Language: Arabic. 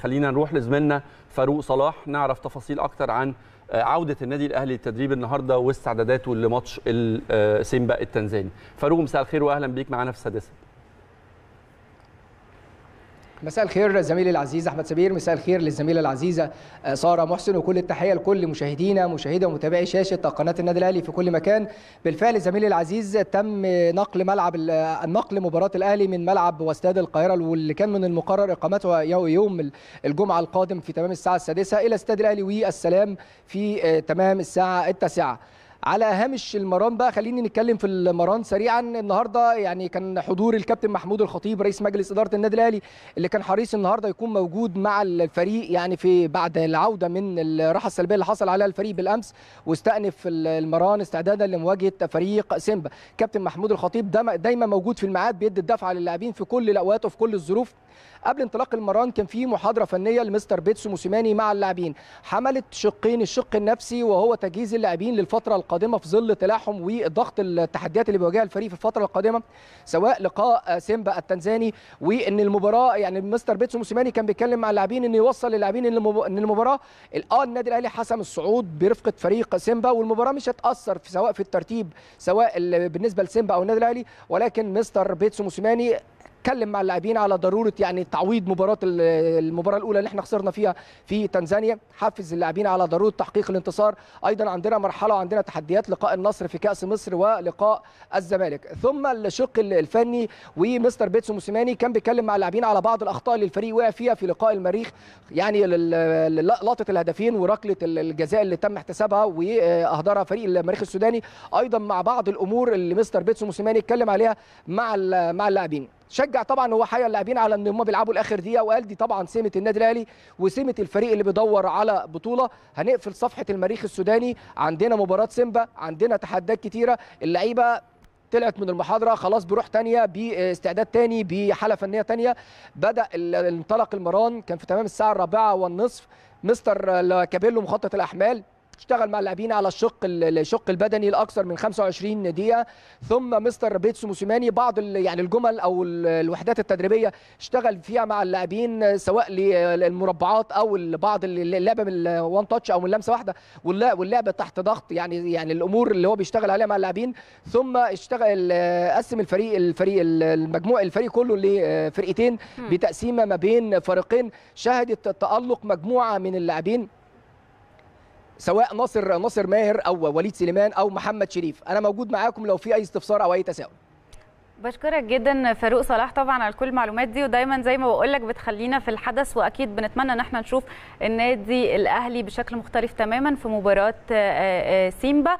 خلينا نروح لزميلنا فاروق صلاح نعرف تفاصيل اكتر عن آه، عوده النادي الاهلي للتدريب النهارده واستعداداته لماتش آه، سيمبا التنزاني فاروق مساء الخير واهلا بيك معانا في السادسه مساء الخير زميلي العزيز احمد سمير مساء الخير للزميله العزيزه آه، ساره محسن وكل التحيه لكل مشاهدينا مشاهدي ومتابعي شاشه قناه النادي الاهلي في كل مكان بالفعل زميلي العزيز تم نقل ملعب النقل آه، مباراه الاهلي من ملعب واستاد القاهره واللي كان من المقرر اقامته يوم الجمعه القادم في تمام الساعه السادسه الى استاد الاهلي والسلام في آه، تمام الساعه التاسعه على هامش المران بقى خليني نتكلم في المران سريعا النهارده يعني كان حضور الكابتن محمود الخطيب رئيس مجلس اداره النادي الاهلي اللي كان حريص النهارده يكون موجود مع الفريق يعني في بعد العوده من الراحه السلبيه اللي حصل عليها الفريق بالامس واستأنف المران استعدادا لمواجهه فريق سيمبا كابتن محمود الخطيب دايما موجود في الميعاد بيدي الدفعه للاعبين في كل الاوقات وفي كل الظروف قبل انطلاق المران كان في محاضره فنيه لمستر بيتسو موسيماني مع اللاعبين حملت شقين الشق النفسي وهو تجهيز اللاعبين للفتره القادمه في ظل تلاحم وضغط التحديات اللي بيواجهها الفريق في الفتره القادمه سواء لقاء سيمبا التنزاني وان المباراه يعني مستر بيتسو موسيماني كان بيتكلم مع اللاعبين انه يوصل للاعبين ان المباراه اه النادي الاهلي حسم الصعود برفقه فريق سيمبا والمباراه مش هتاثر في سواء في الترتيب سواء بالنسبه لسيمبا او النادي الاهلي ولكن مستر بيتسو موسيماني اتكلم مع اللاعبين على ضروره يعني تعويض مباراه المباراه الاولى اللي احنا خسرنا فيها في تنزانيا حفز اللاعبين على ضروره تحقيق الانتصار ايضا عندنا مرحله وعندنا تحديات لقاء النصر في كاس مصر ولقاء الزمالك ثم الشق الفني ومستر بيتسو موسيماني كان بيتكلم مع اللاعبين على بعض الاخطاء اللي الفريق وقع فيها في لقاء المريخ يعني لقطه الهدفين وركله الجزاء اللي تم احتسابها واهدرها فريق المريخ السوداني ايضا مع بعض الامور اللي مستر بيتسو موسيماني اتكلم عليها مع مع اللاعبين شجع طبعا هو حيا اللاعبين على ان هم بيلعبوا لاخر دقيقه وقال دي طبعا سمه النادي الاهلي وسمه الفريق اللي بيدور على بطوله هنقفل صفحه المريخ السوداني عندنا مباراه سيمبا عندنا تحديات كتيره اللعيبه طلعت من المحاضره خلاص بروح تانية باستعداد تاني بحاله فنيه تانية بدا انطلق المران كان في تمام الساعه الرابعه والنصف مستر كابيلو مخطط الاحمال تشتغل مع اللاعبين على الشق الشق البدني لاكثر من 25 دقيقه ثم مستر بيتسو موسيماني بعض يعني الجمل او الوحدات التدريبيه اشتغل فيها مع اللاعبين سواء للمربعات او بعض اللعبه من وان تاتش او من لمسه واحده واللعبه تحت ضغط يعني يعني الامور اللي هو بيشتغل عليها مع اللاعبين ثم اشتغل آه، قسم الفريق الفريق المجموع الفريق كله لفرقتين بتقسيمه ما بين فريقين شهدت تالق مجموعه من اللاعبين سواء ناصر ناصر ماهر او وليد سليمان او محمد شريف انا موجود معاكم لو في اي استفسار او اي تساؤل بشكرك جدا فاروق صلاح طبعا على كل المعلومات دي ودايما زي ما بقول لك بتخلينا في الحدث واكيد بنتمنى ان احنا نشوف النادي الاهلي بشكل مختلف تماما في مباراه آه، آه، آه، سيمبا